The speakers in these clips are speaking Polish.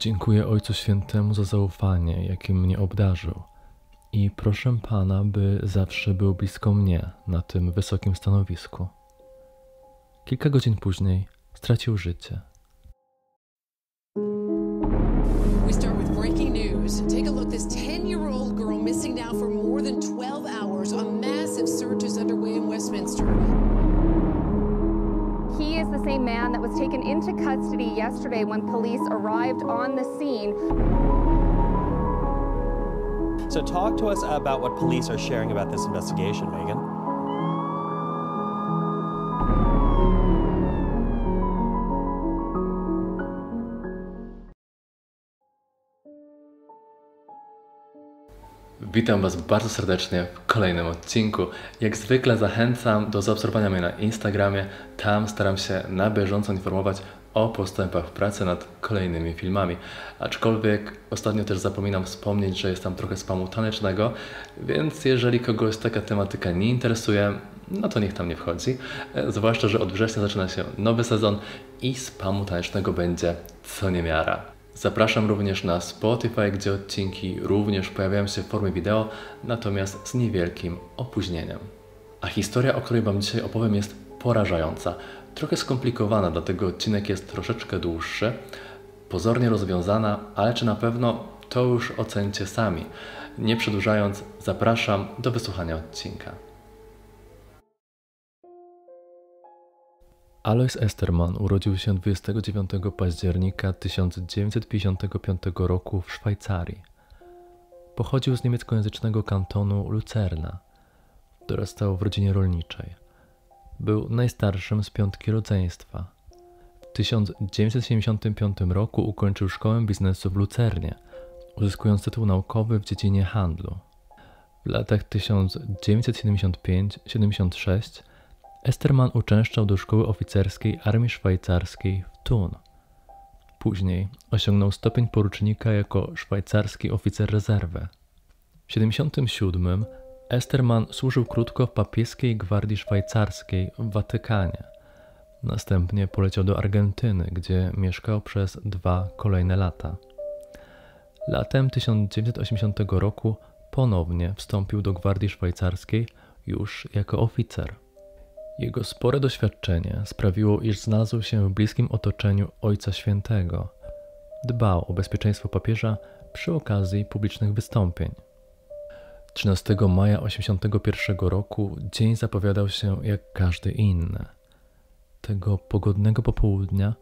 Dziękuję Ojcu Świętemu za zaufanie, jakim mnie obdarzył i proszę Pana, by zawsze był blisko mnie na tym wysokim stanowisku. Kilka godzin później stracił życie. into custody yesterday when police arrived on the scene. So, talk to us about what police are sharing about this investigation, Megan. Witam Was bardzo serdecznie w kolejnym odcinku. Jak zwykle zachęcam do zaobserwowania mnie na Instagramie. Tam staram się na bieżąco informować o postępach w pracy nad kolejnymi filmami. Aczkolwiek ostatnio też zapominam wspomnieć, że jest tam trochę spamu tanecznego, więc jeżeli kogoś taka tematyka nie interesuje, no to niech tam nie wchodzi. Zwłaszcza, że od września zaczyna się nowy sezon i spamu tanecznego będzie co niemiara. Zapraszam również na Spotify, gdzie odcinki również pojawiają się w formie wideo, natomiast z niewielkim opóźnieniem. A historia, o której Wam dzisiaj opowiem, jest porażająca. Trochę skomplikowana, dlatego odcinek jest troszeczkę dłuższy, pozornie rozwiązana, ale czy na pewno to już ocencie sami. Nie przedłużając, zapraszam do wysłuchania odcinka. Alois Esterman urodził się 29 października 1955 roku w Szwajcarii. Pochodził z niemieckojęzycznego kantonu Lucerna. Dorastał w rodzinie rolniczej. Był najstarszym z piątki rodzeństwa. W 1975 roku ukończył szkołę biznesu w Lucernie, uzyskując tytuł naukowy w dziedzinie handlu. W latach 1975-76 Esterman uczęszczał do szkoły oficerskiej Armii Szwajcarskiej w Thun. Później osiągnął stopień porucznika jako szwajcarski oficer rezerwy. W 1977 Esterman służył krótko w papieskiej gwardii szwajcarskiej w Watykanie. Następnie poleciał do Argentyny, gdzie mieszkał przez dwa kolejne lata. Latem 1980 roku ponownie wstąpił do gwardii szwajcarskiej już jako oficer. Jego spore doświadczenie sprawiło, iż znalazł się w bliskim otoczeniu Ojca Świętego. Dbał o bezpieczeństwo papieża przy okazji publicznych wystąpień. 13 maja 1981 roku dzień zapowiadał się jak każdy inny. Tego pogodnego popołudnia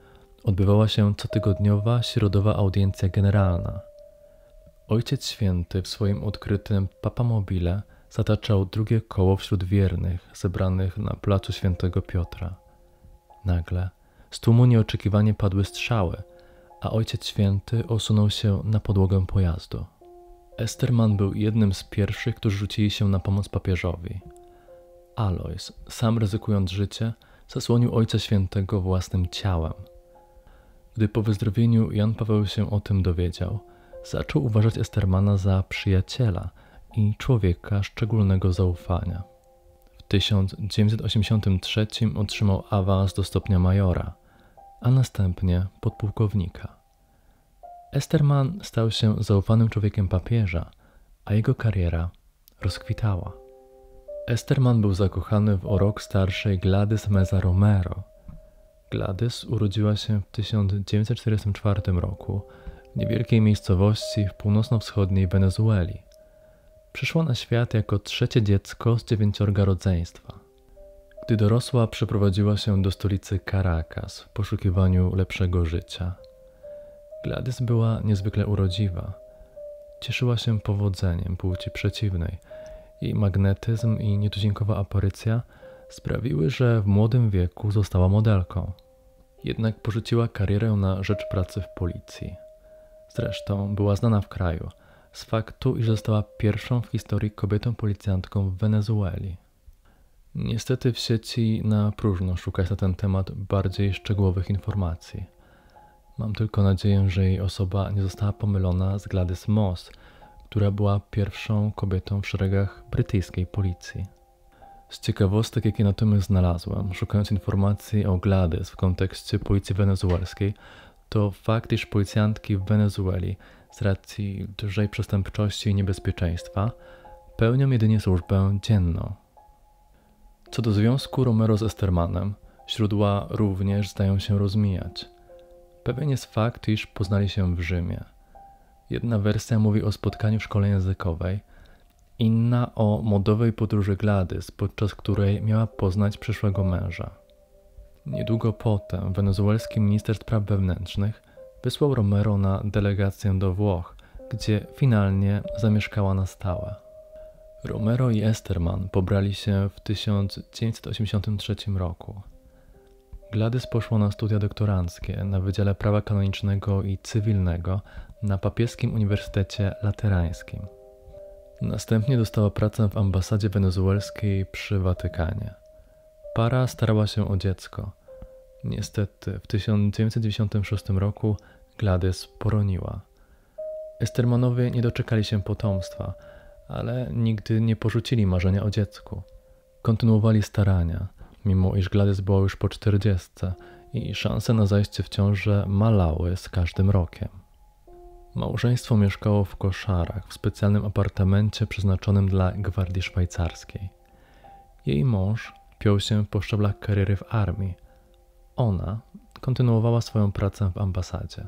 odbywała się cotygodniowa środowa audiencja generalna. Ojciec Święty w swoim odkrytym papamobile – zataczał drugie koło wśród wiernych zebranych na placu świętego Piotra. Nagle z tłumu nieoczekiwanie padły strzały, a ojciec święty osunął się na podłogę pojazdu. Esterman był jednym z pierwszych, którzy rzucili się na pomoc papieżowi. Alois, sam ryzykując życie, zasłonił Ojca Świętego własnym ciałem. Gdy po wyzdrowieniu Jan Paweł się o tym dowiedział, zaczął uważać Estermana za przyjaciela, i człowieka szczególnego zaufania. W 1983 otrzymał awans do stopnia majora, a następnie podpułkownika. Esterman stał się zaufanym człowiekiem papieża, a jego kariera rozkwitała. Esterman był zakochany w o rok starszej Gladys Meza Romero. Gladys urodziła się w 1944 roku w niewielkiej miejscowości w północno-wschodniej Wenezueli. Przyszła na świat jako trzecie dziecko z dziewięciorga rodzeństwa. Gdy dorosła, przeprowadziła się do stolicy Caracas w poszukiwaniu lepszego życia. Gladys była niezwykle urodziwa. Cieszyła się powodzeniem płci przeciwnej. Jej magnetyzm i nietuzinkowa aparycja sprawiły, że w młodym wieku została modelką. Jednak porzuciła karierę na rzecz pracy w policji. Zresztą była znana w kraju – z faktu, iż została pierwszą w historii kobietą policjantką w Wenezueli. Niestety w sieci na próżno szukać na ten temat bardziej szczegółowych informacji. Mam tylko nadzieję, że jej osoba nie została pomylona z Gladys Moss, która była pierwszą kobietą w szeregach brytyjskiej policji. Z ciekawostek, jakie natomiast znalazłem, szukając informacji o Gladys w kontekście policji wenezuelskiej, to fakt, iż policjantki w Wenezueli z racji dużej przestępczości i niebezpieczeństwa, pełnią jedynie służbę dzienną. Co do związku Romero z Estermanem, źródła również zdają się rozmijać. Pewien jest fakt, iż poznali się w Rzymie. Jedna wersja mówi o spotkaniu w szkole językowej, inna o modowej podróży Gladys, podczas której miała poznać przyszłego męża. Niedługo potem wenezuelski minister spraw wewnętrznych wysłał Romero na delegację do Włoch, gdzie finalnie zamieszkała na stałe. Romero i Esterman pobrali się w 1983 roku. Gladys poszła na studia doktoranckie na Wydziale Prawa Kanonicznego i Cywilnego na Papieskim Uniwersytecie Laterańskim. Następnie dostała pracę w ambasadzie wenezuelskiej przy Watykanie. Para starała się o dziecko – Niestety w 1996 roku Gladys poroniła. Estermanowie nie doczekali się potomstwa, ale nigdy nie porzucili marzenia o dziecku. Kontynuowali starania, mimo iż Gladys była już po czterdziestce i szanse na zajście w ciążę malały z każdym rokiem. Małżeństwo mieszkało w koszarach, w specjalnym apartamencie przeznaczonym dla gwardii szwajcarskiej. Jej mąż piął się po szczeblach kariery w armii – ona kontynuowała swoją pracę w ambasadzie.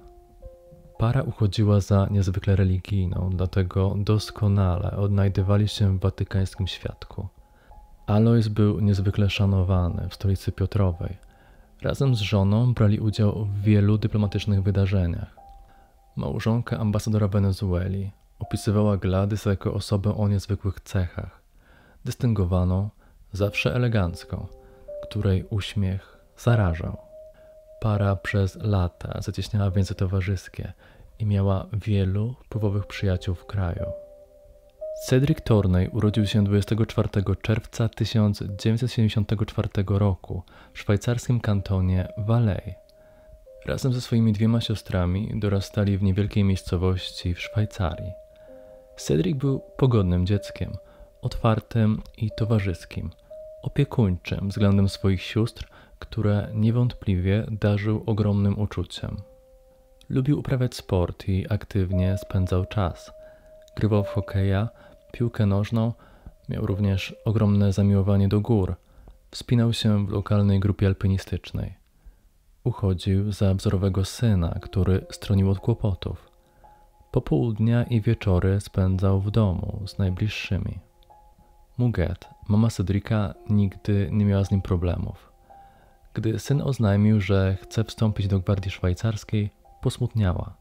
Para uchodziła za niezwykle religijną, dlatego doskonale odnajdywali się w watykańskim świadku. Alois był niezwykle szanowany w stolicy Piotrowej. Razem z żoną brali udział w wielu dyplomatycznych wydarzeniach. Małżonka ambasadora Wenezueli opisywała Gladys jako osobę o niezwykłych cechach, dystyngowaną, zawsze elegancką, której uśmiech, zarażał. Para przez lata zacieśniała więzy towarzyskie i miała wielu wpływowych przyjaciół w kraju. Cedric Torney urodził się 24 czerwca 1974 roku w szwajcarskim kantonie Valais. Razem ze swoimi dwiema siostrami dorastali w niewielkiej miejscowości w Szwajcarii. Cedric był pogodnym dzieckiem, otwartym i towarzyskim, opiekuńczym względem swoich sióstr które niewątpliwie darzył ogromnym uczuciem. Lubił uprawiać sport i aktywnie spędzał czas. Grywał w hokeja, piłkę nożną, miał również ogromne zamiłowanie do gór. Wspinał się w lokalnej grupie alpinistycznej. Uchodził za wzorowego syna, który stronił od kłopotów. Popołudnia i wieczory spędzał w domu z najbliższymi. Muget, mama Cedrika, nigdy nie miała z nim problemów. Gdy syn oznajmił, że chce wstąpić do gwardii szwajcarskiej, posmutniała.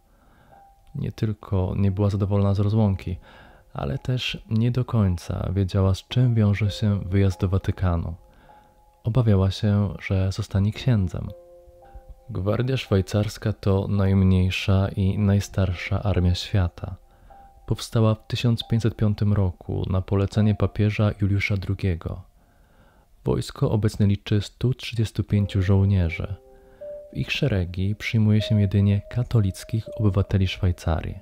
Nie tylko nie była zadowolona z rozłąki, ale też nie do końca wiedziała, z czym wiąże się wyjazd do Watykanu. Obawiała się, że zostanie księdzem. Gwardia Szwajcarska to najmniejsza i najstarsza armia świata. Powstała w 1505 roku na polecenie papieża Juliusza II. Wojsko obecnie liczy 135 żołnierzy. W ich szeregi przyjmuje się jedynie katolickich obywateli Szwajcarii.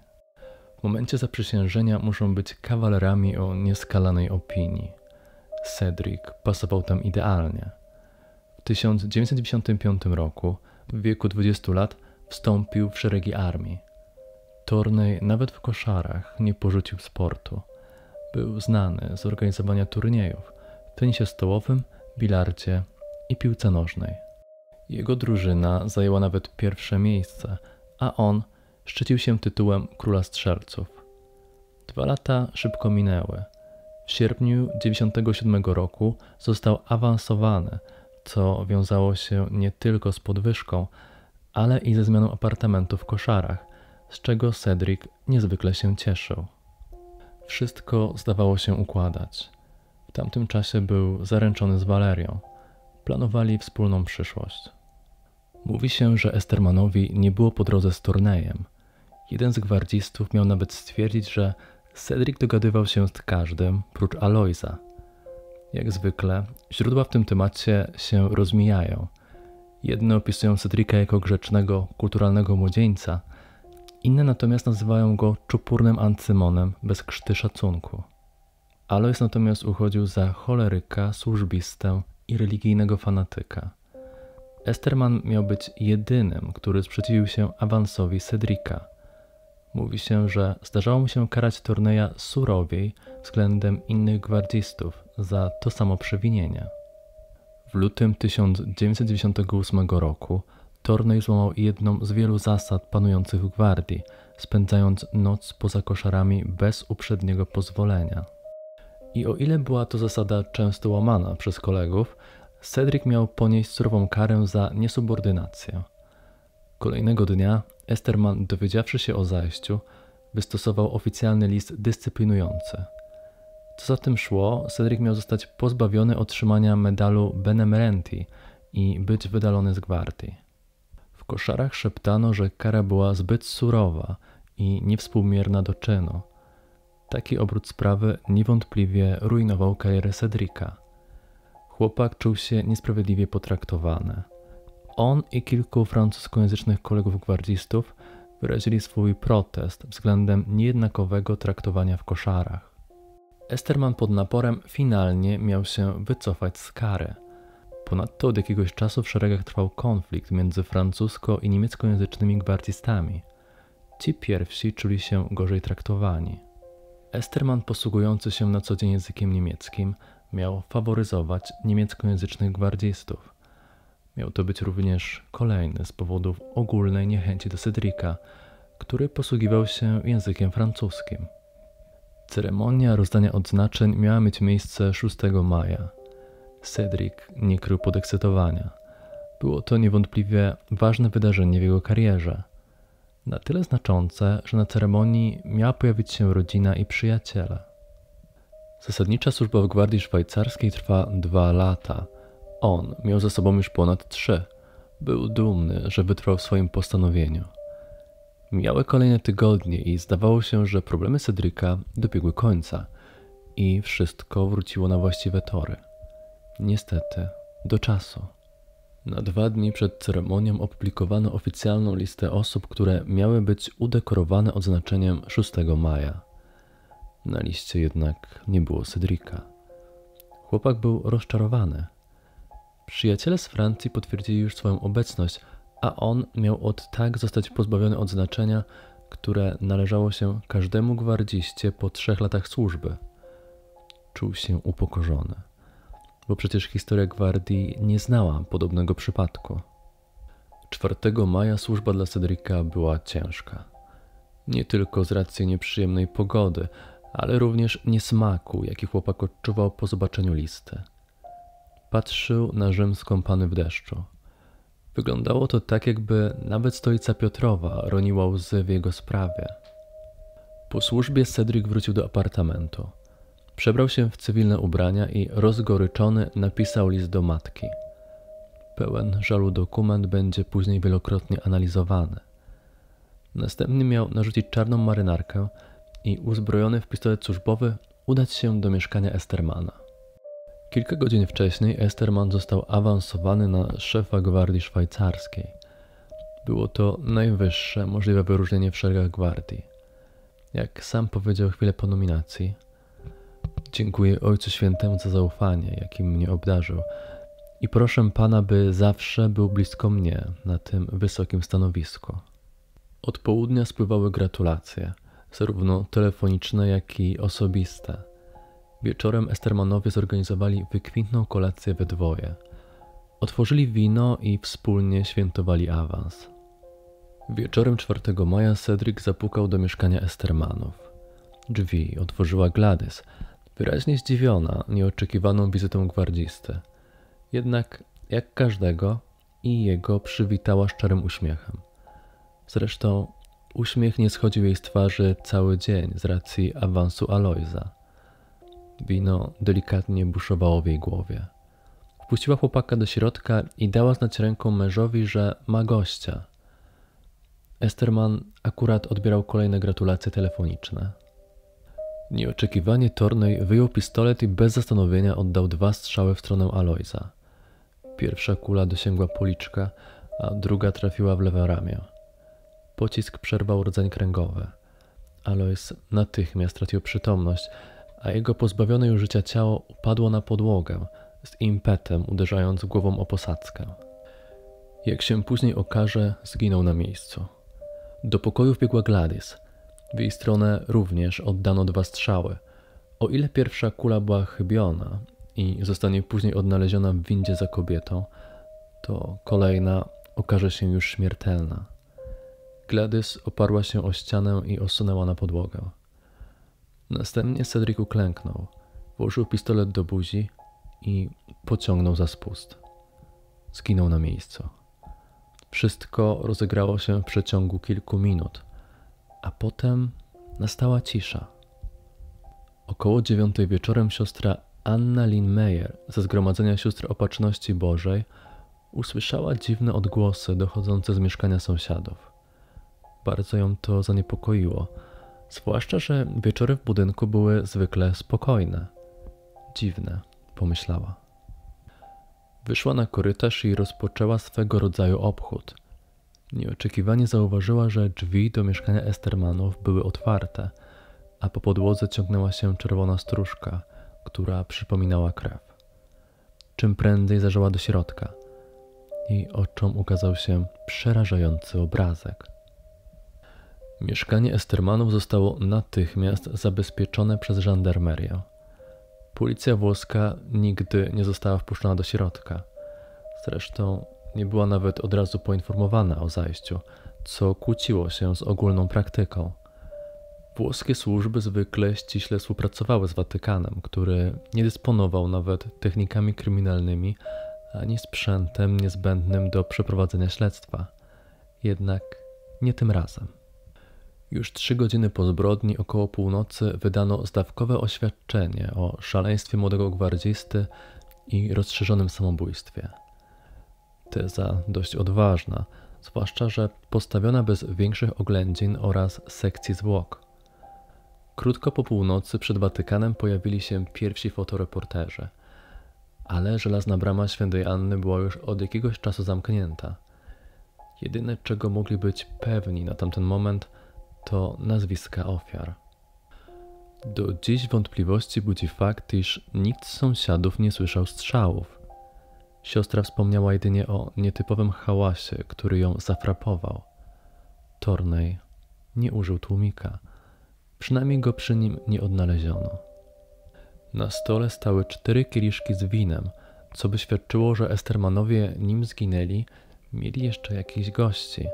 W momencie zaprzysiężenia muszą być kawalerami o nieskalanej opinii. Cedric pasował tam idealnie. W 1995 roku, w wieku 20 lat, wstąpił w szeregi armii. Tornej nawet w koszarach nie porzucił sportu. Był znany z organizowania turniejów – tenisie stołowym, bilardzie i piłce nożnej. Jego drużyna zajęła nawet pierwsze miejsce, a on szczycił się tytułem króla strzelców. Dwa lata szybko minęły. W sierpniu 97 roku został awansowany, co wiązało się nie tylko z podwyżką, ale i ze zmianą apartamentu w koszarach, z czego Cedric niezwykle się cieszył. Wszystko zdawało się układać tamtym czasie był zaręczony z Walerią. Planowali wspólną przyszłość. Mówi się, że Estermanowi nie było po drodze z turniejem. Jeden z gwardzistów miał nawet stwierdzić, że Cedric dogadywał się z każdym, prócz Aloisa. Jak zwykle, źródła w tym temacie się rozmijają. Jedne opisują Cedrica jako grzecznego, kulturalnego młodzieńca, inne natomiast nazywają go czupurnym ancymonem bez krzty szacunku. Alois natomiast uchodził za choleryka, służbistę i religijnego fanatyka. Esterman miał być jedynym, który sprzeciwił się awansowi Cedrika. Mówi się, że zdarzało mu się karać Torneja surowiej względem innych gwardzistów za to samo przewinienie. W lutym 1998 roku Tornej złamał jedną z wielu zasad panujących w gwardii, spędzając noc poza koszarami bez uprzedniego pozwolenia. I o ile była to zasada często łamana przez kolegów, Cedric miał ponieść surową karę za niesubordynację. Kolejnego dnia Esterman, dowiedziawszy się o zajściu, wystosował oficjalny list dyscyplinujący. Co za tym szło, Cedric miał zostać pozbawiony otrzymania medalu Benemerenti i być wydalony z gwardii. W koszarach szeptano, że kara była zbyt surowa i niewspółmierna do czynu, Taki obrót sprawy niewątpliwie rujnował karierę Cedrika. Chłopak czuł się niesprawiedliwie potraktowany. On i kilku francuskojęzycznych kolegów gwardzistów wyrazili swój protest względem niejednakowego traktowania w koszarach. Esterman pod naporem finalnie miał się wycofać z kary. Ponadto od jakiegoś czasu w szeregach trwał konflikt między francusko- i niemieckojęzycznymi gwardzistami. Ci pierwsi czuli się gorzej traktowani. Esterman posługujący się na co dzień językiem niemieckim miał faworyzować niemieckojęzycznych gwardzistów. Miał to być również kolejny z powodów ogólnej niechęci do Cedrika, który posługiwał się językiem francuskim. Ceremonia rozdania odznaczeń miała mieć miejsce 6 maja. Cedric nie krył podekscytowania. Było to niewątpliwie ważne wydarzenie w jego karierze – na tyle znaczące, że na ceremonii miała pojawić się rodzina i przyjaciele. Zasadnicza służba w Gwardii Szwajcarskiej trwa dwa lata. On miał za sobą już ponad trzy. Był dumny, że wytrwał w swoim postanowieniu. Mijały kolejne tygodnie i zdawało się, że problemy Cedryka dobiegły końca i wszystko wróciło na właściwe tory. Niestety, do czasu. Na dwa dni przed ceremonią opublikowano oficjalną listę osób, które miały być udekorowane odznaczeniem 6 maja. Na liście jednak nie było Cedrika. Chłopak był rozczarowany. Przyjaciele z Francji potwierdzili już swoją obecność, a on miał od tak zostać pozbawiony odznaczenia, które należało się każdemu gwardziście po trzech latach służby. Czuł się upokorzony bo przecież historia gwardii nie znała podobnego przypadku. 4 maja służba dla Cedrika była ciężka. Nie tylko z racji nieprzyjemnej pogody, ale również niesmaku, jaki chłopak odczuwał po zobaczeniu listy. Patrzył na rzymską panę w deszczu. Wyglądało to tak, jakby nawet stolica Piotrowa roniła łzy w jego sprawie. Po służbie Cedric wrócił do apartamentu. Przebrał się w cywilne ubrania i rozgoryczony napisał list do matki. Pełen żalu dokument będzie później wielokrotnie analizowany. Następny miał narzucić czarną marynarkę i uzbrojony w pistolet służbowy udać się do mieszkania Estermana. Kilka godzin wcześniej Esterman został awansowany na szefa gwardii szwajcarskiej. Było to najwyższe możliwe wyróżnienie w szeregach gwardii. Jak sam powiedział chwilę po nominacji – Dziękuję Ojcu Świętemu za zaufanie, jakim mnie obdarzył. I proszę Pana, by zawsze był blisko mnie na tym wysokim stanowisku. Od południa spływały gratulacje, zarówno telefoniczne, jak i osobiste. Wieczorem Estermanowie zorganizowali wykwintną kolację we dwoje. Otworzyli wino i wspólnie świętowali awans. Wieczorem 4 maja Cedric zapukał do mieszkania Estermanów. Drzwi otworzyła Gladys – Wyraźnie zdziwiona nieoczekiwaną wizytą gwardzisty. Jednak, jak każdego, i jego przywitała szczerym uśmiechem. Zresztą uśmiech nie schodził jej z twarzy cały dzień z racji awansu Alojza. Wino delikatnie buszowało w jej głowie. Wpuściła chłopaka do środka i dała znać ręką mężowi, że ma gościa. Esterman akurat odbierał kolejne gratulacje telefoniczne. Nieoczekiwanie Tornej wyjął pistolet i bez zastanowienia oddał dwa strzały w stronę Alojza. Pierwsza kula dosięgła policzka, a druga trafiła w lewe ramię. Pocisk przerwał rdzeń kręgowy. Alois natychmiast stracił przytomność, a jego pozbawione już życia ciało upadło na podłogę, z impetem uderzając głową o posadzkę. Jak się później okaże, zginął na miejscu. Do pokoju wbiegła Gladys – w jej stronę również oddano dwa strzały. O ile pierwsza kula była chybiona i zostanie później odnaleziona w windzie za kobietą, to kolejna okaże się już śmiertelna. Gladys oparła się o ścianę i osunęła na podłogę. Następnie Cedric uklęknął, włożył pistolet do buzi i pociągnął za spust. Zginął na miejscu. Wszystko rozegrało się w przeciągu kilku minut – a potem nastała cisza. Około dziewiątej wieczorem siostra Anna Lin Meyer ze Zgromadzenia Sióstr Opatrzności Bożej usłyszała dziwne odgłosy dochodzące z mieszkania sąsiadów. Bardzo ją to zaniepokoiło, zwłaszcza, że wieczory w budynku były zwykle spokojne. Dziwne, pomyślała. Wyszła na korytarz i rozpoczęła swego rodzaju obchód. Nieoczekiwanie zauważyła, że drzwi do mieszkania Estermanów były otwarte, a po podłodze ciągnęła się czerwona stróżka, która przypominała krew. Czym prędzej zażyła do środka. Jej oczom ukazał się przerażający obrazek. Mieszkanie Estermanów zostało natychmiast zabezpieczone przez żandarmerię. Policja włoska nigdy nie została wpuszczona do środka. Zresztą nie była nawet od razu poinformowana o zajściu, co kłóciło się z ogólną praktyką. Włoskie służby zwykle ściśle współpracowały z Watykanem, który nie dysponował nawet technikami kryminalnymi ani sprzętem niezbędnym do przeprowadzenia śledztwa. Jednak nie tym razem. Już trzy godziny po zbrodni, około północy, wydano zdawkowe oświadczenie o szaleństwie młodego gwardzisty i rozszerzonym samobójstwie. Teza dość odważna, zwłaszcza że postawiona bez większych oględzin oraz sekcji zwłok. Krótko po północy przed Watykanem pojawili się pierwsi fotoreporterzy, ale żelazna brama świętej Anny była już od jakiegoś czasu zamknięta. Jedyne, czego mogli być pewni na tamten moment, to nazwiska ofiar. Do dziś wątpliwości budzi fakt, iż nikt z sąsiadów nie słyszał strzałów. Siostra wspomniała jedynie o nietypowym hałasie, który ją zafrapował. Tornej nie użył tłumika. Przynajmniej go przy nim nie odnaleziono. Na stole stały cztery kieliszki z winem, co by świadczyło, że Estermanowie, nim zginęli, mieli jeszcze jakichś gości.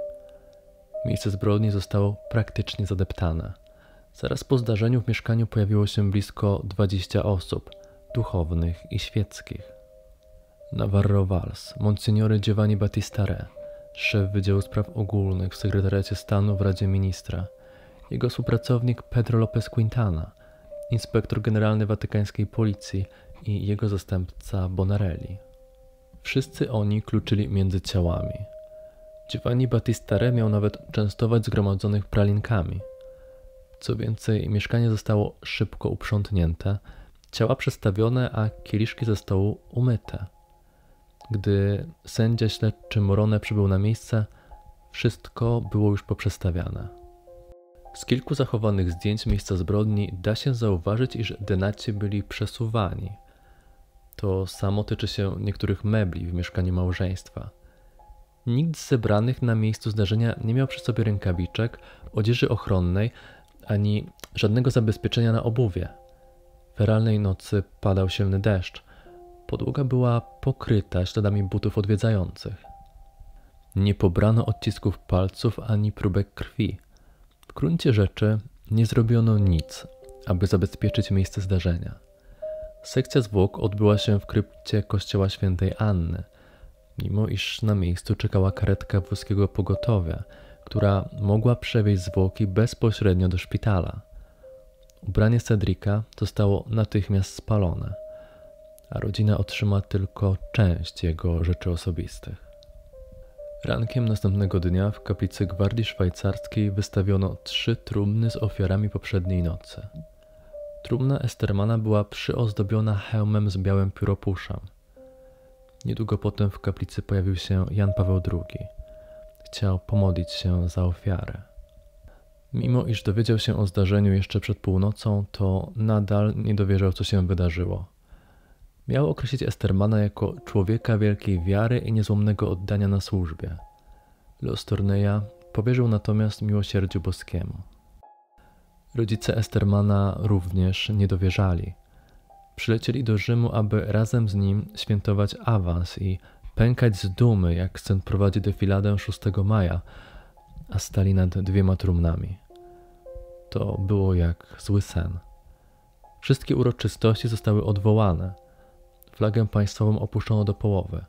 Miejsce zbrodni zostało praktycznie zadeptane. Zaraz po zdarzeniu w mieszkaniu pojawiło się blisko 20 osób, duchownych i świeckich. Navarro Valls, Monsignore Giovanni Battistare, szef Wydziału Spraw Ogólnych w Sekretariacie Stanu w Radzie Ministra, jego współpracownik Pedro López Quintana, inspektor generalny watykańskiej policji i jego zastępca Bonarelli. Wszyscy oni kluczyli między ciałami. Giovanni Battistare miał nawet częstować zgromadzonych pralinkami. Co więcej, mieszkanie zostało szybko uprzątnięte, ciała przestawione, a kieliszki ze stołu umyte – gdy sędzia śledczy Morone przybył na miejsce, wszystko było już poprzestawiane. Z kilku zachowanych zdjęć miejsca zbrodni da się zauważyć, iż denaci byli przesuwani. To samo tyczy się niektórych mebli w mieszkaniu małżeństwa. Nikt z zebranych na miejscu zdarzenia nie miał przy sobie rękawiczek, odzieży ochronnej ani żadnego zabezpieczenia na obuwie. W feralnej nocy padał silny deszcz. Podłoga była pokryta śladami butów odwiedzających. Nie pobrano odcisków palców ani próbek krwi. W gruncie rzeczy nie zrobiono nic, aby zabezpieczyć miejsce zdarzenia. Sekcja zwłok odbyła się w krypcie kościoła świętej Anny, mimo iż na miejscu czekała karetka włoskiego pogotowia, która mogła przewieźć zwłoki bezpośrednio do szpitala. Ubranie Cedrika zostało natychmiast spalone a rodzina otrzyma tylko część jego rzeczy osobistych. Rankiem następnego dnia w kaplicy Gwardii Szwajcarskiej wystawiono trzy trumny z ofiarami poprzedniej nocy. Trumna Estermana była przyozdobiona hełmem z białym pióropuszem. Niedługo potem w kaplicy pojawił się Jan Paweł II. Chciał pomodlić się za ofiarę. Mimo iż dowiedział się o zdarzeniu jeszcze przed północą, to nadal nie dowierzał, co się wydarzyło. Miał określić Estermana jako człowieka wielkiej wiary i niezłomnego oddania na służbie. Los Turneya powierzył natomiast miłosierdziu boskiemu. Rodzice Estermana również nie dowierzali. Przylecieli do Rzymu, aby razem z nim świętować awans i pękać z dumy, jak scen prowadzi defiladę 6 maja, a stali nad dwiema trumnami. To było jak zły sen. Wszystkie uroczystości zostały odwołane – Flagę państwową opuszczono do połowy.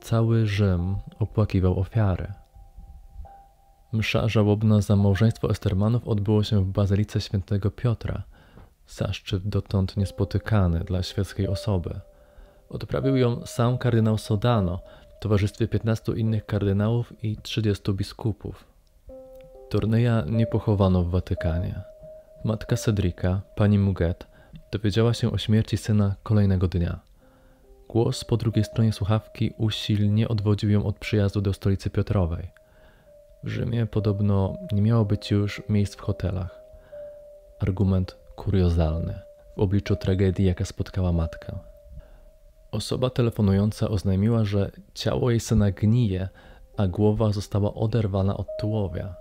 Cały Rzym opłakiwał ofiary. Msza żałobna za małżeństwo Estermanów odbyło się w Bazylice Świętego Piotra. Zaszczyt dotąd niespotykany dla świeckiej osoby. Odprawił ją sam kardynał Sodano w towarzystwie 15 innych kardynałów i 30 biskupów. Torneja nie pochowano w Watykanie. Matka Cedrika, pani Muget, dowiedziała się o śmierci syna kolejnego dnia. Głos po drugiej stronie słuchawki usilnie odwodził ją od przyjazdu do stolicy Piotrowej. W Rzymie podobno nie miało być już miejsc w hotelach. Argument kuriozalny w obliczu tragedii, jaka spotkała matkę. Osoba telefonująca oznajmiła, że ciało jej syna gnije, a głowa została oderwana od tułowia.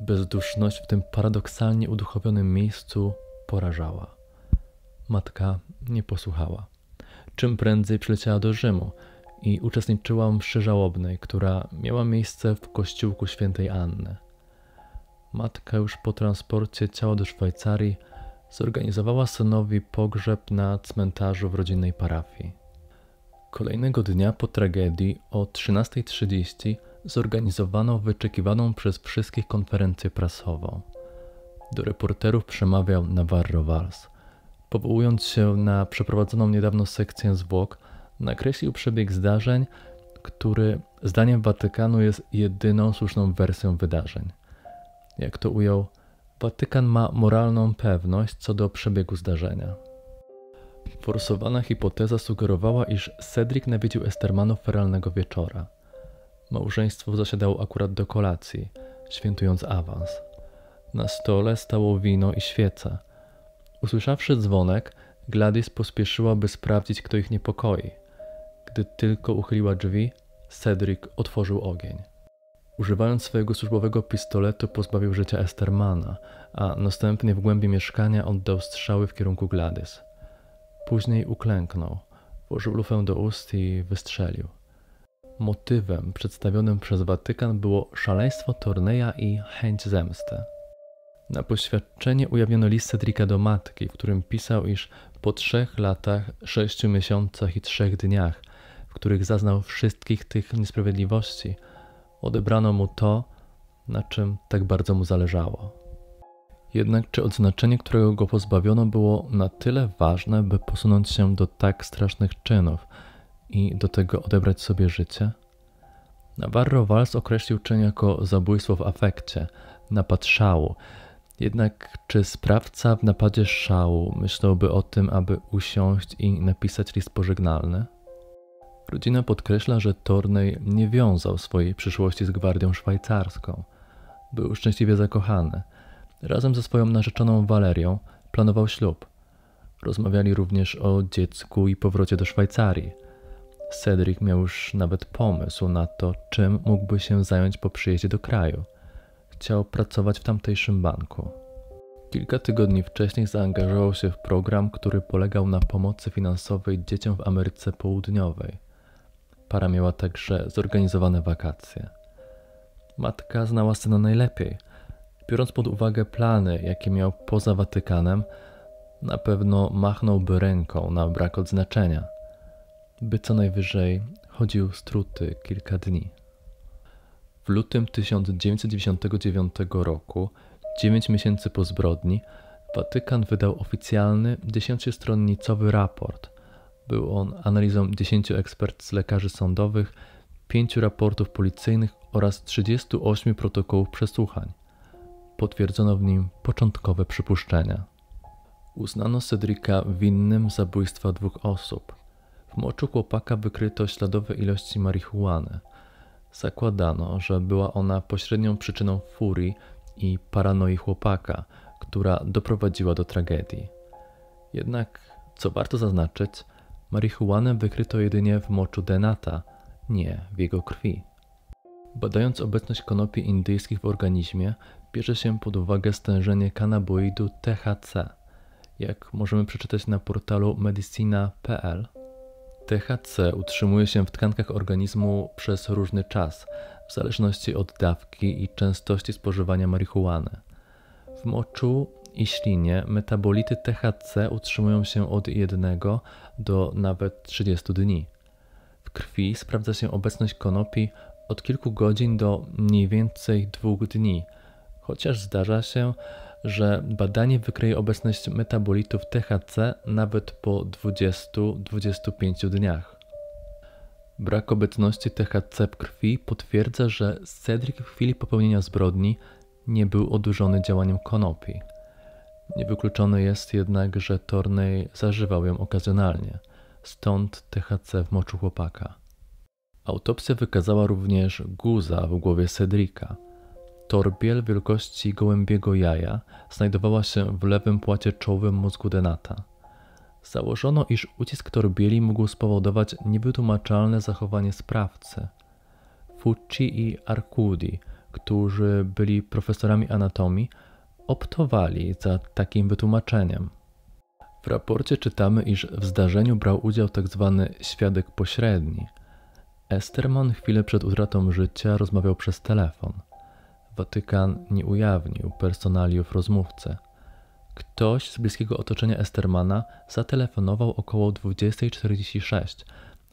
Bezduszność w tym paradoksalnie uduchowionym miejscu porażała. Matka nie posłuchała czym prędzej przyleciała do Rzymu i uczestniczyła w mszy żałobnej, która miała miejsce w kościółku świętej Anny. Matka już po transporcie ciała do Szwajcarii zorganizowała synowi pogrzeb na cmentarzu w rodzinnej parafii. Kolejnego dnia po tragedii o 13.30 zorganizowano wyczekiwaną przez wszystkich konferencję prasową. Do reporterów przemawiał Navarro Wals – Powołując się na przeprowadzoną niedawno sekcję zwłok, nakreślił przebieg zdarzeń, który zdaniem Watykanu jest jedyną słuszną wersją wydarzeń. Jak to ujął, Watykan ma moralną pewność co do przebiegu zdarzenia. Forsowana hipoteza sugerowała, iż Cedric nawiedził Estermanów feralnego wieczora. Małżeństwo zasiadało akurat do kolacji, świętując awans. Na stole stało wino i świeca – Usłyszawszy dzwonek, Gladys pospieszyła, by sprawdzić, kto ich niepokoi. Gdy tylko uchyliła drzwi, Cedric otworzył ogień. Używając swojego służbowego pistoletu pozbawił życia Estermana, a następnie w głębi mieszkania oddał strzały w kierunku Gladys. Później uklęknął, włożył lufę do ust i wystrzelił. Motywem przedstawionym przez Watykan było szaleństwo Torneja i chęć zemsty. Na poświadczenie ujawniono list Cedrika do matki, w którym pisał, iż po trzech latach, sześciu miesiącach i trzech dniach, w których zaznał wszystkich tych niesprawiedliwości, odebrano mu to, na czym tak bardzo mu zależało. Jednak czy odznaczenie, którego go pozbawiono, było na tyle ważne, by posunąć się do tak strasznych czynów i do tego odebrać sobie życie? Navarro Valls określił czyn jako zabójstwo w afekcie, napad szału, jednak czy sprawca w napadzie szału myślałby o tym, aby usiąść i napisać list pożegnalny? Rodzina podkreśla, że Torney nie wiązał swojej przyszłości z gwardią szwajcarską. Był szczęśliwie zakochany. Razem ze swoją narzeczoną Walerią planował ślub. Rozmawiali również o dziecku i powrocie do Szwajcarii. Cedric miał już nawet pomysł na to, czym mógłby się zająć po przyjeździe do kraju chciał pracować w tamtejszym banku. Kilka tygodni wcześniej zaangażował się w program, który polegał na pomocy finansowej dzieciom w Ameryce Południowej. Para miała także zorganizowane wakacje. Matka znała syna najlepiej. Biorąc pod uwagę plany, jakie miał poza Watykanem, na pewno machnąłby ręką na brak odznaczenia, by co najwyżej chodził struty kilka dni lutym 1999 roku, 9 miesięcy po zbrodni, Watykan wydał oficjalny, dziesięciostronnicowy raport. Był on analizą 10 ekspert z lekarzy sądowych, 5 raportów policyjnych oraz 38 protokołów przesłuchań. Potwierdzono w nim początkowe przypuszczenia. Uznano Cedrika winnym zabójstwa dwóch osób. W moczu chłopaka wykryto śladowe ilości marihuany – Zakładano, że była ona pośrednią przyczyną furii i paranoi chłopaka, która doprowadziła do tragedii. Jednak, co warto zaznaczyć, marihuanę wykryto jedynie w moczu denata, nie w jego krwi. Badając obecność konopi indyjskich w organizmie, bierze się pod uwagę stężenie kanaboidu THC, jak możemy przeczytać na portalu medicina.pl. THC utrzymuje się w tkankach organizmu przez różny czas, w zależności od dawki i częstości spożywania marihuany. W moczu i ślinie metabolity THC utrzymują się od 1 do nawet 30 dni. W krwi sprawdza się obecność konopi od kilku godzin do mniej więcej dwóch dni, chociaż zdarza się, że badanie wykryje obecność metabolitów THC nawet po 20-25 dniach. Brak obecności THC w krwi potwierdza, że Cedric w chwili popełnienia zbrodni nie był odurzony działaniem konopi. Niewykluczone jest jednak, że Torney zażywał ją okazjonalnie, stąd THC w moczu chłopaka. Autopsja wykazała również guza w głowie Cedrika – Torbiel wielkości gołębiego jaja znajdowała się w lewym płacie czołowym mózgu denata. Założono, iż ucisk torbieli mógł spowodować niewytłumaczalne zachowanie sprawcy. Fucci i Arcudi, którzy byli profesorami anatomii, optowali za takim wytłumaczeniem. W raporcie czytamy, iż w zdarzeniu brał udział tzw. Tak świadek pośredni. Esterman chwilę przed utratą życia rozmawiał przez telefon – Watykan nie ujawnił personaliów rozmówcy. Ktoś z bliskiego otoczenia Estermana zatelefonował około 20.46,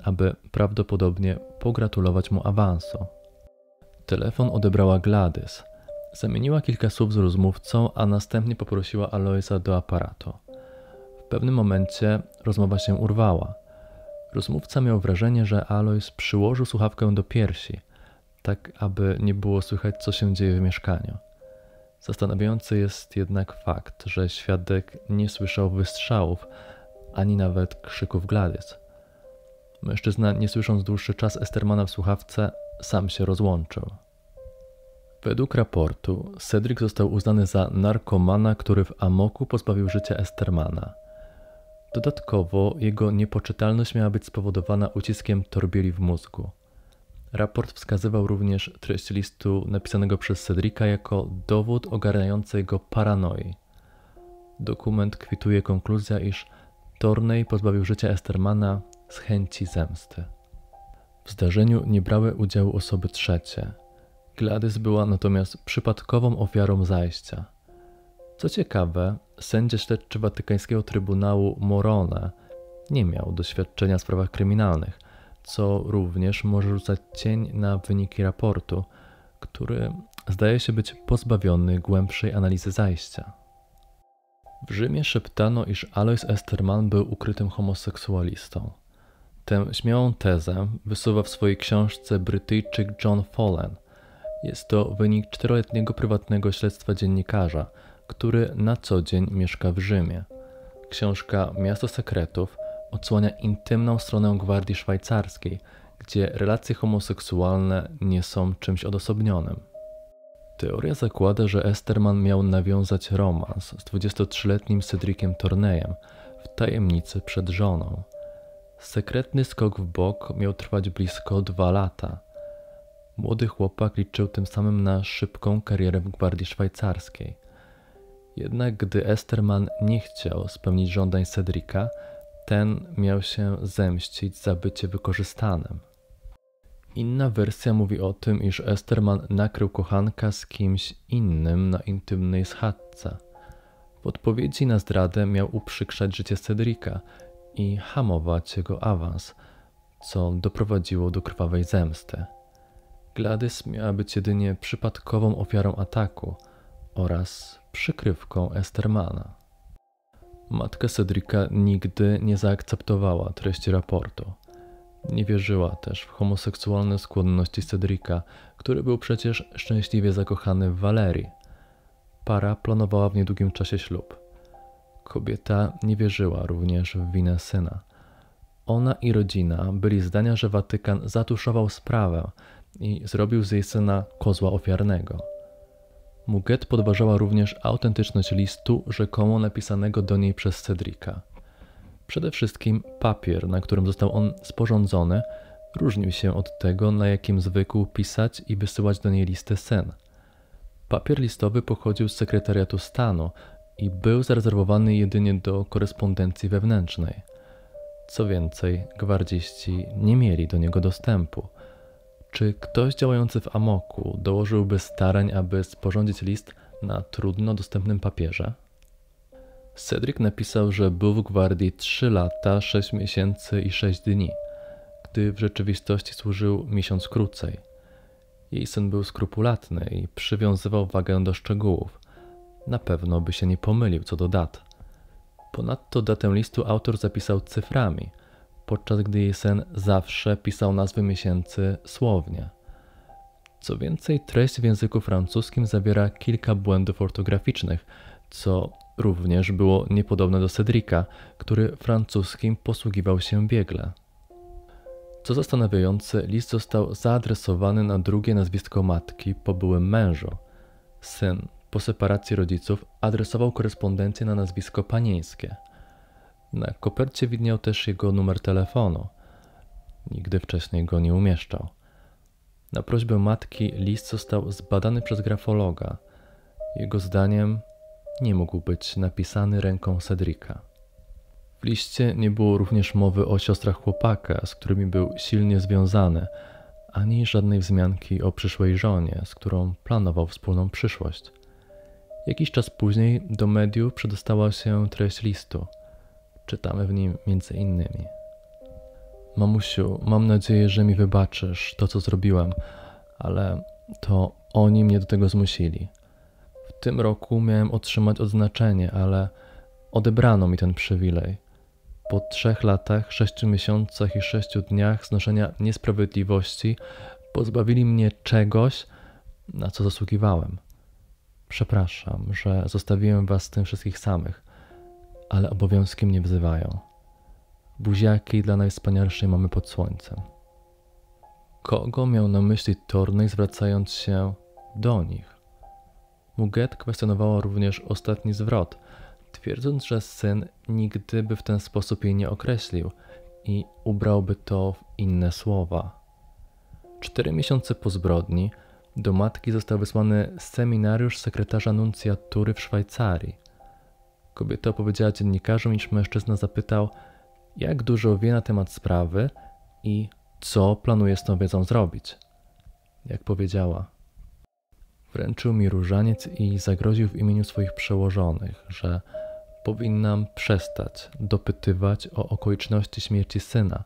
aby prawdopodobnie pogratulować mu awansu. Telefon odebrała Gladys. Zamieniła kilka słów z rozmówcą, a następnie poprosiła Aloisa do aparatu. W pewnym momencie rozmowa się urwała. Rozmówca miał wrażenie, że Alois przyłożył słuchawkę do piersi – tak aby nie było słychać, co się dzieje w mieszkaniu. Zastanawiający jest jednak fakt, że świadek nie słyszał wystrzałów ani nawet krzyków Gladys. Mężczyzna, nie słysząc dłuższy czas Estermana w słuchawce, sam się rozłączył. Według raportu Cedric został uznany za narkomana, który w amoku pozbawił życia Estermana. Dodatkowo jego niepoczytalność miała być spowodowana uciskiem torbieli w mózgu. Raport wskazywał również treść listu napisanego przez Cedrika jako dowód ogarniającej go paranoi. Dokument kwituje konkluzja, iż Tornej pozbawił życia Estermana z chęci zemsty. W zdarzeniu nie brały udziału osoby trzecie. Gladys była natomiast przypadkową ofiarą zajścia. Co ciekawe, sędzia śledczy Watykańskiego Trybunału Morone nie miał doświadczenia w sprawach kryminalnych – co również może rzucać cień na wyniki raportu, który zdaje się być pozbawiony głębszej analizy zajścia. W Rzymie szeptano, iż Alois Esterman był ukrytym homoseksualistą. Tę śmiałą tezę wysuwa w swojej książce Brytyjczyk John Follen. Jest to wynik czteroletniego prywatnego śledztwa dziennikarza, który na co dzień mieszka w Rzymie. Książka Miasto Sekretów odsłania intymną stronę gwardii szwajcarskiej, gdzie relacje homoseksualne nie są czymś odosobnionym. Teoria zakłada, że Esterman miał nawiązać romans z 23-letnim Cedriciem Tornejem w tajemnicy przed żoną. Sekretny skok w bok miał trwać blisko dwa lata. Młody chłopak liczył tym samym na szybką karierę w Gwardii Szwajcarskiej. Jednak gdy Esterman nie chciał spełnić żądań Cedrika, ten miał się zemścić za bycie wykorzystanym. Inna wersja mówi o tym, iż Esterman nakrył kochanka z kimś innym na intymnej schadce. W odpowiedzi na zdradę miał uprzykrzać życie Cedrika i hamować jego awans, co doprowadziło do krwawej zemsty. Gladys miała być jedynie przypadkową ofiarą ataku oraz przykrywką Estermana. Matka Cedrika nigdy nie zaakceptowała treści raportu. Nie wierzyła też w homoseksualne skłonności Cedrika, który był przecież szczęśliwie zakochany w Walerii. Para planowała w niedługim czasie ślub. Kobieta nie wierzyła również w winę syna. Ona i rodzina byli zdania, że Watykan zatuszował sprawę i zrobił z jej syna kozła ofiarnego. Muget podważała również autentyczność listu rzekomo napisanego do niej przez Cedrika. Przede wszystkim papier, na którym został on sporządzony, różnił się od tego, na jakim zwykł pisać i wysyłać do niej listy sen. Papier listowy pochodził z sekretariatu stanu i był zarezerwowany jedynie do korespondencji wewnętrznej. Co więcej, gwardziści nie mieli do niego dostępu – czy ktoś działający w amoku dołożyłby starań, aby sporządzić list na trudno dostępnym papierze? Cedric napisał, że był w gwardii 3 lata, 6 miesięcy i 6 dni, gdy w rzeczywistości służył miesiąc krócej. Jej syn był skrupulatny i przywiązywał wagę do szczegółów. Na pewno by się nie pomylił co do dat. Ponadto datę listu autor zapisał cyframi – podczas gdy jej sen zawsze pisał nazwy miesięcy słownie. Co więcej, treść w języku francuskim zawiera kilka błędów ortograficznych, co również było niepodobne do Cedrika, który francuskim posługiwał się biegle. Co zastanawiające, list został zaadresowany na drugie nazwisko matki po byłym mężu. Syn po separacji rodziców adresował korespondencję na nazwisko panieńskie – na kopercie widniał też jego numer telefonu. Nigdy wcześniej go nie umieszczał. Na prośbę matki list został zbadany przez grafologa. Jego zdaniem nie mógł być napisany ręką Cedrika. W liście nie było również mowy o siostrach chłopaka, z którymi był silnie związany, ani żadnej wzmianki o przyszłej żonie, z którą planował wspólną przyszłość. Jakiś czas później do mediów przedostała się treść listu – Czytamy w nim między innymi. Mamusiu, mam nadzieję, że mi wybaczysz to, co zrobiłem, ale to oni mnie do tego zmusili. W tym roku miałem otrzymać odznaczenie, ale odebrano mi ten przywilej. Po trzech latach, sześciu miesiącach i sześciu dniach znoszenia niesprawiedliwości pozbawili mnie czegoś, na co zasługiwałem. Przepraszam, że zostawiłem was z tym wszystkich samych ale obowiązkiem nie wzywają. Buziaki dla najwspanialszej mamy pod słońcem. Kogo miał na myśli Tornej zwracając się do nich? Muget kwestionowała również ostatni zwrot, twierdząc, że syn nigdy by w ten sposób jej nie określił i ubrałby to w inne słowa. Cztery miesiące po zbrodni do matki został wysłany seminariusz sekretarza nuncjatury w Szwajcarii. Kobieta opowiedziała dziennikarzom, iż mężczyzna zapytał, jak dużo wie na temat sprawy i co planuje z tą wiedzą zrobić. Jak powiedziała, wręczył mi różaniec i zagroził w imieniu swoich przełożonych, że powinnam przestać dopytywać o okoliczności śmierci syna,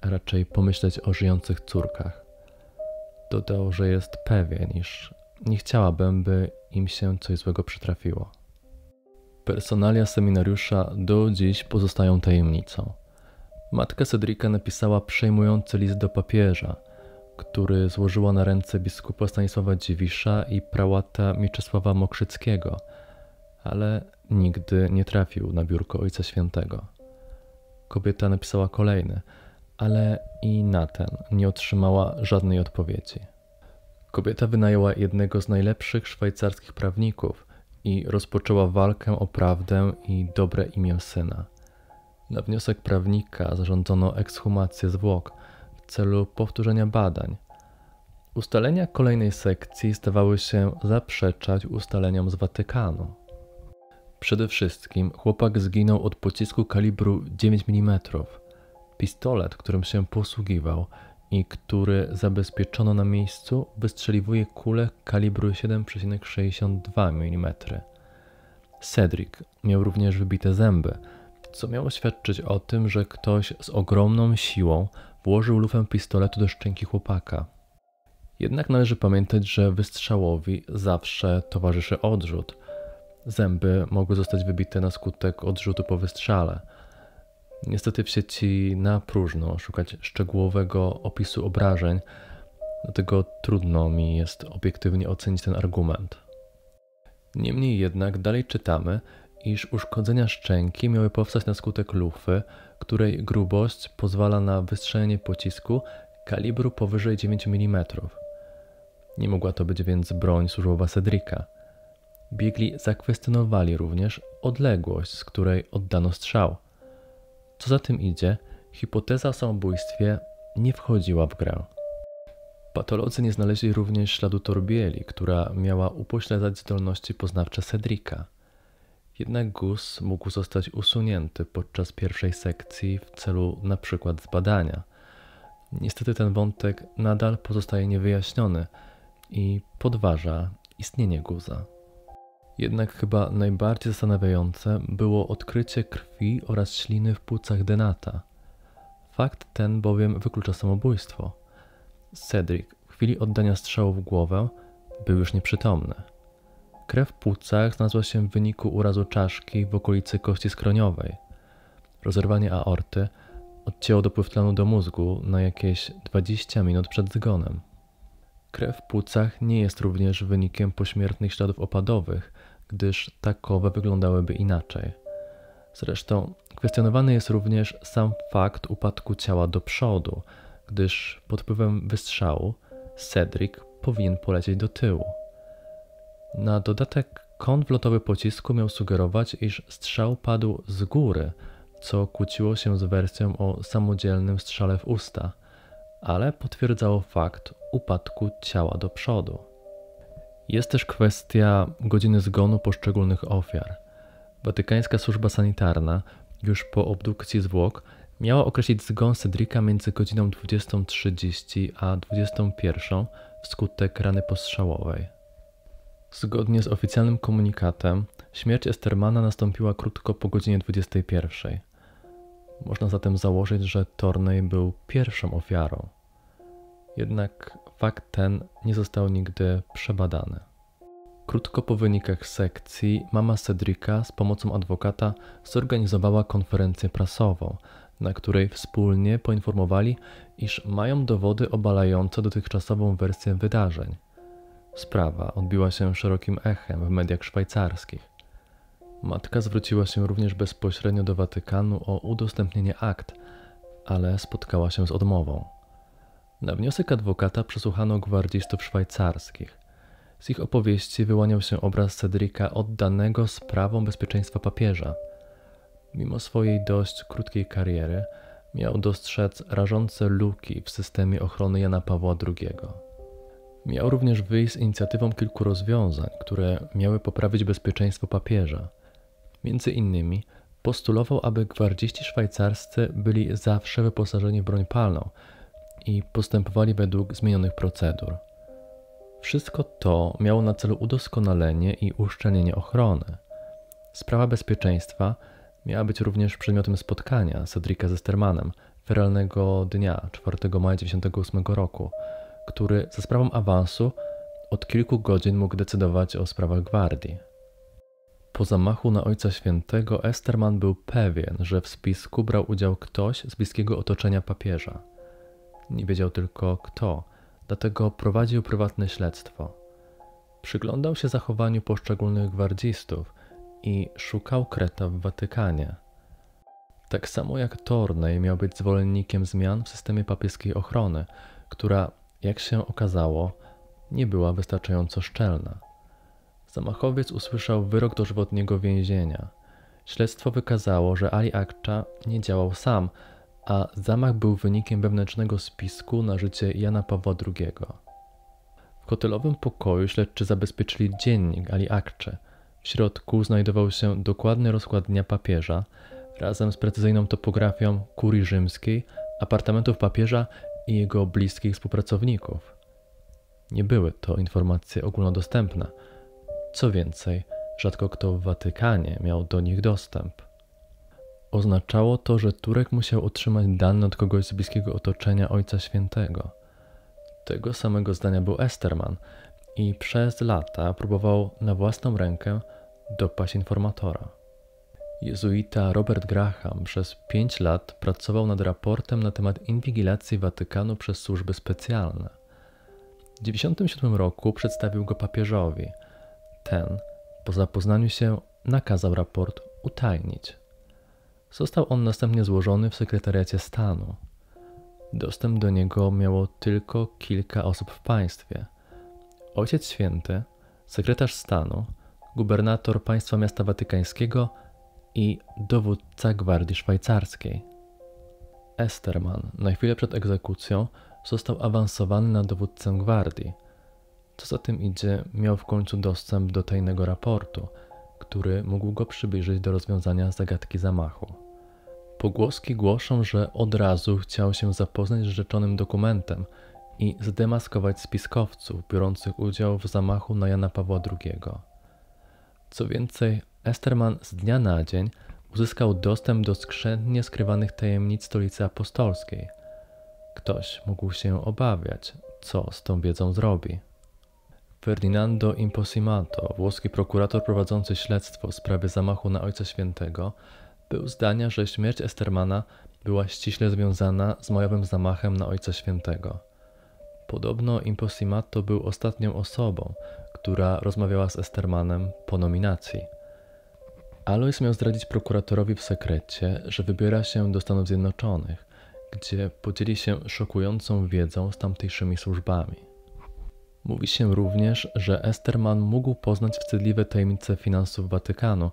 a raczej pomyśleć o żyjących córkach. Dodał, że jest pewien, iż nie chciałabym, by im się coś złego przytrafiło. Personalia seminariusza do dziś pozostają tajemnicą. Matka Cedrika napisała przejmujący list do papieża, który złożyła na ręce biskupa Stanisława Dziwisza i prałata Mieczysława Mokrzyckiego, ale nigdy nie trafił na biurko Ojca Świętego. Kobieta napisała kolejny, ale i na ten nie otrzymała żadnej odpowiedzi. Kobieta wynajęła jednego z najlepszych szwajcarskich prawników – i rozpoczęła walkę o prawdę i dobre imię syna. Na wniosek prawnika zarządzono ekshumację zwłok w celu powtórzenia badań. Ustalenia kolejnej sekcji stawały się zaprzeczać ustaleniom z Watykanu. Przede wszystkim chłopak zginął od pocisku kalibru 9 mm. Pistolet, którym się posługiwał, i który zabezpieczono na miejscu, wystrzeliwuje kulę kalibru 7,62 mm. Cedric miał również wybite zęby, co miało świadczyć o tym, że ktoś z ogromną siłą włożył lufę pistoletu do szczęki chłopaka. Jednak należy pamiętać, że wystrzałowi zawsze towarzyszy odrzut. Zęby mogły zostać wybite na skutek odrzutu po wystrzale – Niestety w sieci na próżno szukać szczegółowego opisu obrażeń, dlatego trudno mi jest obiektywnie ocenić ten argument. Niemniej jednak dalej czytamy, iż uszkodzenia szczęki miały powstać na skutek lufy, której grubość pozwala na wystrzelenie pocisku kalibru powyżej 9 mm. Nie mogła to być więc broń służbowa Cedrika. Biegli zakwestionowali również odległość, z której oddano strzał – co za tym idzie, hipoteza o samobójstwie nie wchodziła w grę. Patolodzy nie znaleźli również śladu torbieli, która miała upośledzać zdolności poznawcze Cedrika. Jednak guz mógł zostać usunięty podczas pierwszej sekcji w celu np. zbadania. Niestety ten wątek nadal pozostaje niewyjaśniony i podważa istnienie guza. Jednak chyba najbardziej zastanawiające było odkrycie krwi oraz śliny w płucach Denata. Fakt ten bowiem wyklucza samobójstwo. Cedric w chwili oddania strzału w głowę był już nieprzytomny. Krew w płucach znalazła się w wyniku urazu czaszki w okolicy kości skroniowej. Rozerwanie aorty odcięło dopływ tlenu do mózgu na jakieś 20 minut przed zgonem. Krew w płucach nie jest również wynikiem pośmiertnych śladów opadowych, gdyż takowe wyglądałyby inaczej. Zresztą kwestionowany jest również sam fakt upadku ciała do przodu, gdyż pod wpływem wystrzału Cedric powinien polecieć do tyłu. Na dodatek kąt wlotowy pocisku miał sugerować, iż strzał padł z góry, co kłóciło się z wersją o samodzielnym strzale w usta, ale potwierdzało fakt upadku ciała do przodu. Jest też kwestia godziny zgonu poszczególnych ofiar. Watykańska służba sanitarna już po obdukcji zwłok miała określić zgon Cedrika między godziną 20.30 a 21.00 wskutek rany postrzałowej. Zgodnie z oficjalnym komunikatem, śmierć Estermana nastąpiła krótko po godzinie 21:00. Można zatem założyć, że Torney był pierwszą ofiarą. Jednak fakt ten nie został nigdy przebadany. Krótko po wynikach sekcji mama Cedrika z pomocą adwokata zorganizowała konferencję prasową, na której wspólnie poinformowali, iż mają dowody obalające dotychczasową wersję wydarzeń. Sprawa odbiła się szerokim echem w mediach szwajcarskich. Matka zwróciła się również bezpośrednio do Watykanu o udostępnienie akt, ale spotkała się z odmową. Na wniosek adwokata przesłuchano gwardzistów szwajcarskich. Z ich opowieści wyłaniał się obraz Cedrika oddanego sprawą bezpieczeństwa papieża. Mimo swojej dość krótkiej kariery, miał dostrzec rażące luki w systemie ochrony Jana Pawła II. Miał również wyjść z inicjatywą kilku rozwiązań, które miały poprawić bezpieczeństwo papieża. Między innymi postulował, aby gwardziści szwajcarscy byli zawsze wyposażeni w broń palną, i postępowali według zmienionych procedur. Wszystko to miało na celu udoskonalenie i uszczelnienie ochrony. Sprawa bezpieczeństwa miała być również przedmiotem spotkania Cedrika ze Stermanem feralnego dnia 4 maja 1998 roku, który za sprawą awansu od kilku godzin mógł decydować o sprawach gwardii. Po zamachu na Ojca Świętego Esterman był pewien, że w spisku brał udział ktoś z bliskiego otoczenia papieża nie wiedział tylko kto, dlatego prowadził prywatne śledztwo. Przyglądał się zachowaniu poszczególnych gwardzistów i szukał kreta w Watykanie. Tak samo jak Tornej miał być zwolennikiem zmian w systemie papieskiej ochrony, która, jak się okazało, nie była wystarczająco szczelna. Zamachowiec usłyszał wyrok dożywotniego więzienia. Śledztwo wykazało, że Ali Akcza nie działał sam, a zamach był wynikiem wewnętrznego spisku na życie Jana Pawła II. W hotelowym pokoju śledczy zabezpieczyli dziennik Ali Akcze. W środku znajdował się dokładny rozkład dnia papieża razem z precyzyjną topografią kurii rzymskiej, apartamentów papieża i jego bliskich współpracowników. Nie były to informacje ogólnodostępne. Co więcej, rzadko kto w Watykanie miał do nich dostęp. Oznaczało to, że Turek musiał otrzymać dane od kogoś z bliskiego otoczenia Ojca Świętego. Tego samego zdania był Esterman i przez lata próbował na własną rękę dopaść informatora. Jezuita Robert Graham przez pięć lat pracował nad raportem na temat inwigilacji Watykanu przez służby specjalne. W 1997 roku przedstawił go papieżowi. Ten, po zapoznaniu się, nakazał raport utajnić. Został on następnie złożony w sekretariacie stanu. Dostęp do niego miało tylko kilka osób w państwie. Ojciec Święty, sekretarz stanu, gubernator państwa miasta watykańskiego i dowódca gwardii szwajcarskiej. Esterman na chwilę przed egzekucją został awansowany na dowódcę gwardii. Co za tym idzie, miał w końcu dostęp do tajnego raportu – który mógł go przybliżyć do rozwiązania zagadki zamachu. Pogłoski głoszą, że od razu chciał się zapoznać z rzeczonym dokumentem i zdemaskować spiskowców biorących udział w zamachu na Jana Pawła II. Co więcej, Esterman z dnia na dzień uzyskał dostęp do skrzętnie skrywanych tajemnic stolicy apostolskiej. Ktoś mógł się obawiać, co z tą wiedzą zrobi. Ferdinando Imposimato, włoski prokurator prowadzący śledztwo w sprawie zamachu na Ojca Świętego, był zdania, że śmierć Estermana była ściśle związana z majowym zamachem na Ojca Świętego. Podobno Imposimato był ostatnią osobą, która rozmawiała z Estermanem po nominacji. Alois miał zdradzić prokuratorowi w sekrecie, że wybiera się do Stanów Zjednoczonych, gdzie podzieli się szokującą wiedzą z tamtejszymi służbami. Mówi się również, że Esterman mógł poznać wstydliwe tajemnice finansów Watykanu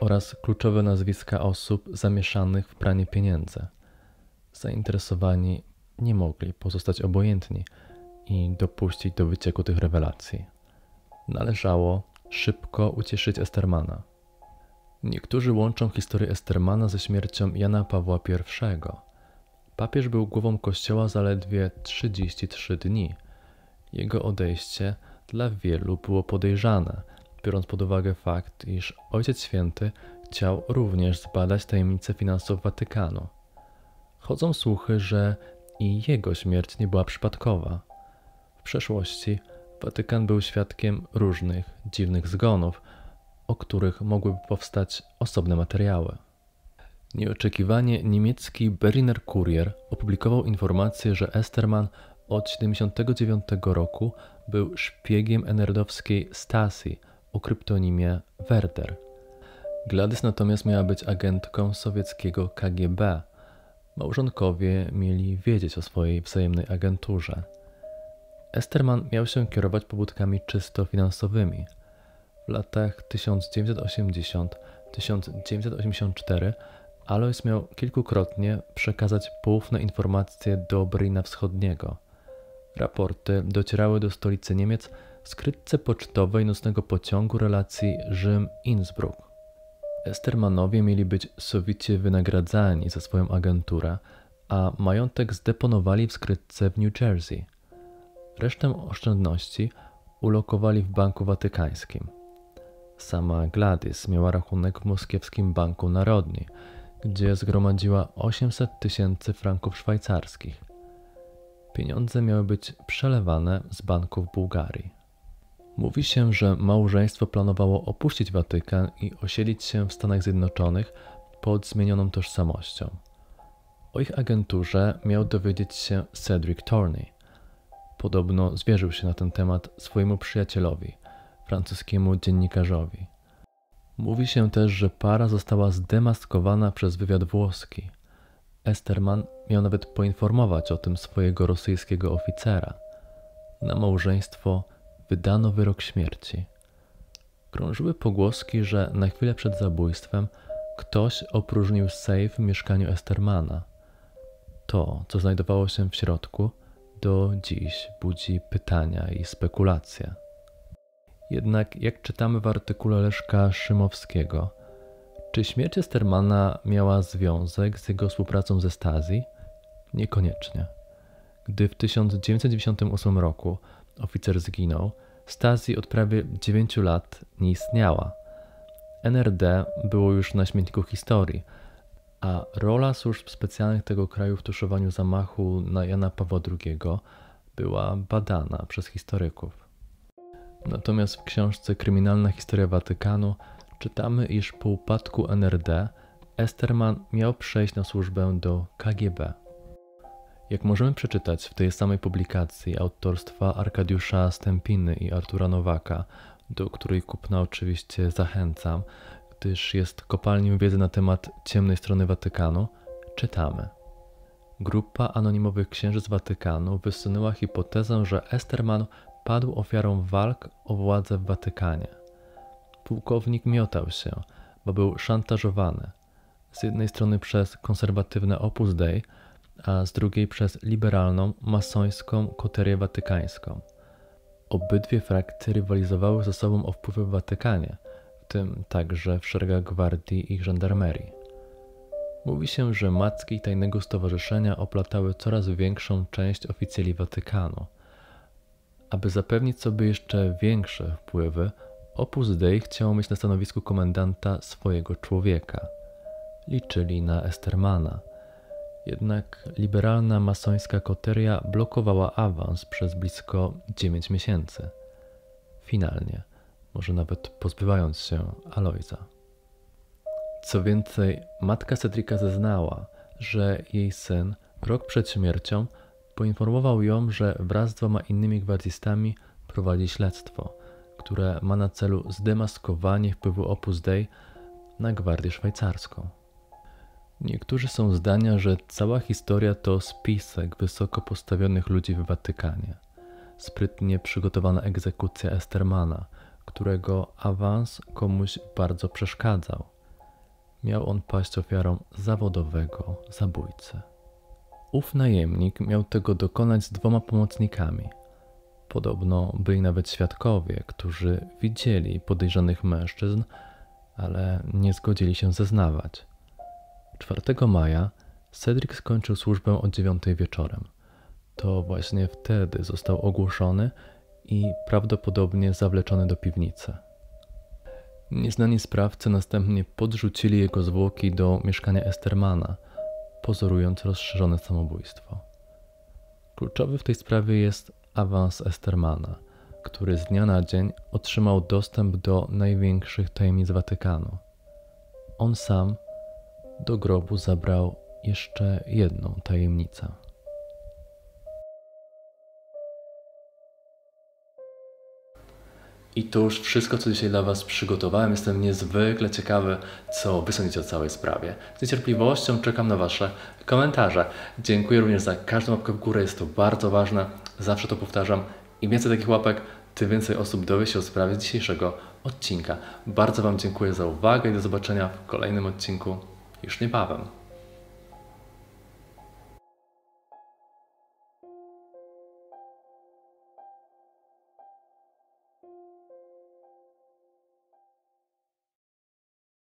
oraz kluczowe nazwiska osób zamieszanych w pranie pieniędzy. Zainteresowani nie mogli pozostać obojętni i dopuścić do wycieku tych rewelacji. Należało szybko ucieszyć Estermana. Niektórzy łączą historię Estermana ze śmiercią Jana Pawła I. Papież był głową kościoła zaledwie 33 dni – jego odejście dla wielu było podejrzane, biorąc pod uwagę fakt, iż Ojciec Święty chciał również zbadać tajemnice finansów Watykanu. Chodzą słuchy, że i jego śmierć nie była przypadkowa. W przeszłości Watykan był świadkiem różnych dziwnych zgonów, o których mogłyby powstać osobne materiały. Nieoczekiwanie niemiecki Berliner Kurier opublikował informację, że Esterman od 1979 roku był szpiegiem enerdowskiej Stasi o kryptonimie Werder. Gladys natomiast miała być agentką sowieckiego KGB. Małżonkowie mieli wiedzieć o swojej wzajemnej agenturze. Esterman miał się kierować pobudkami czysto finansowymi. W latach 1980-1984 Alois miał kilkukrotnie przekazać poufne informacje do Bryna Wschodniego – Raporty docierały do stolicy Niemiec w skrytce pocztowej nocnego pociągu relacji Rzym-Innsbruck. Estermanowie mieli być sowicie wynagradzani za swoją agenturę, a majątek zdeponowali w skrytce w New Jersey. Resztę oszczędności ulokowali w Banku Watykańskim. Sama Gladys miała rachunek w moskiewskim Banku Narodni, gdzie zgromadziła 800 tysięcy franków szwajcarskich – Pieniądze miały być przelewane z banków Bułgarii. Mówi się, że małżeństwo planowało opuścić Watykan i osiedlić się w Stanach Zjednoczonych pod zmienioną tożsamością. O ich agenturze miał dowiedzieć się Cedric Torney. Podobno zwierzył się na ten temat swojemu przyjacielowi, francuskiemu dziennikarzowi. Mówi się też, że para została zdemaskowana przez wywiad włoski – Esterman miał nawet poinformować o tym swojego rosyjskiego oficera. Na małżeństwo wydano wyrok śmierci. Krążyły pogłoski, że na chwilę przed zabójstwem ktoś opróżnił sejf w mieszkaniu Estermana. To, co znajdowało się w środku, do dziś budzi pytania i spekulacje. Jednak, jak czytamy w artykule Leszka Szymowskiego, czy śmierć Estermana miała związek z jego współpracą ze Stasi? Niekoniecznie. Gdy w 1998 roku oficer zginął, Stasi od prawie 9 lat nie istniała. NRD było już na śmietniku historii, a rola służb specjalnych tego kraju w tuszowaniu zamachu na Jana Pawła II była badana przez historyków. Natomiast w książce Kryminalna historia Watykanu Czytamy, iż po upadku NRD Esterman miał przejść na służbę do KGB. Jak możemy przeczytać w tej samej publikacji autorstwa Arkadiusza Stępiny i Artura Nowaka, do której kupna oczywiście zachęcam, gdyż jest kopalnią wiedzy na temat ciemnej strony Watykanu, czytamy. Grupa anonimowych księży z Watykanu wysunęła hipotezę, że Esterman padł ofiarą walk o władzę w Watykanie. Pułkownik miotał się, bo był szantażowany. Z jednej strony przez konserwatywne Opus Dei, a z drugiej przez liberalną, masońską koterię watykańską. Obydwie frakcje rywalizowały ze sobą o wpływy w Watykanie, w tym także w szeregach gwardii i żandarmerii. Mówi się, że macki tajnego stowarzyszenia oplatały coraz większą część oficjeli Watykanu. Aby zapewnić sobie jeszcze większe wpływy, Opus Dei chciał mieć na stanowisku komendanta swojego człowieka. Liczyli na Estermana. Jednak liberalna masońska koteria blokowała awans przez blisko 9 miesięcy. Finalnie, może nawet pozbywając się Alojza. Co więcej, matka Cedrika zeznała, że jej syn rok przed śmiercią poinformował ją, że wraz z dwoma innymi gwardzistami prowadzi śledztwo – które ma na celu zdemaskowanie wpływu Opus Dei na Gwardię Szwajcarską. Niektórzy są zdania, że cała historia to spisek wysoko postawionych ludzi w Watykanie, sprytnie przygotowana egzekucja Estermana, którego awans komuś bardzo przeszkadzał. Miał on paść ofiarą zawodowego zabójcy. Ów najemnik miał tego dokonać z dwoma pomocnikami – Podobno byli nawet świadkowie, którzy widzieli podejrzanych mężczyzn, ale nie zgodzili się zeznawać. 4 maja Cedric skończył służbę o 9 wieczorem. To właśnie wtedy został ogłoszony i prawdopodobnie zawleczony do piwnicy. Nieznani sprawcy następnie podrzucili jego zwłoki do mieszkania Estermana, pozorując rozszerzone samobójstwo. Kluczowy w tej sprawie jest awans Estermana, który z dnia na dzień otrzymał dostęp do największych tajemnic Watykanu. On sam do grobu zabrał jeszcze jedną tajemnicę. I to już wszystko, co dzisiaj dla Was przygotowałem. Jestem niezwykle ciekawy, co Wy sądzicie o całej sprawie. Z niecierpliwością czekam na Wasze komentarze. Dziękuję również za każdą łapkę w górę, jest to bardzo ważne. Zawsze to powtarzam. Im więcej takich łapek, tym więcej osób dowie się o sprawie dzisiejszego odcinka. Bardzo Wam dziękuję za uwagę i do zobaczenia w kolejnym odcinku już niebawem.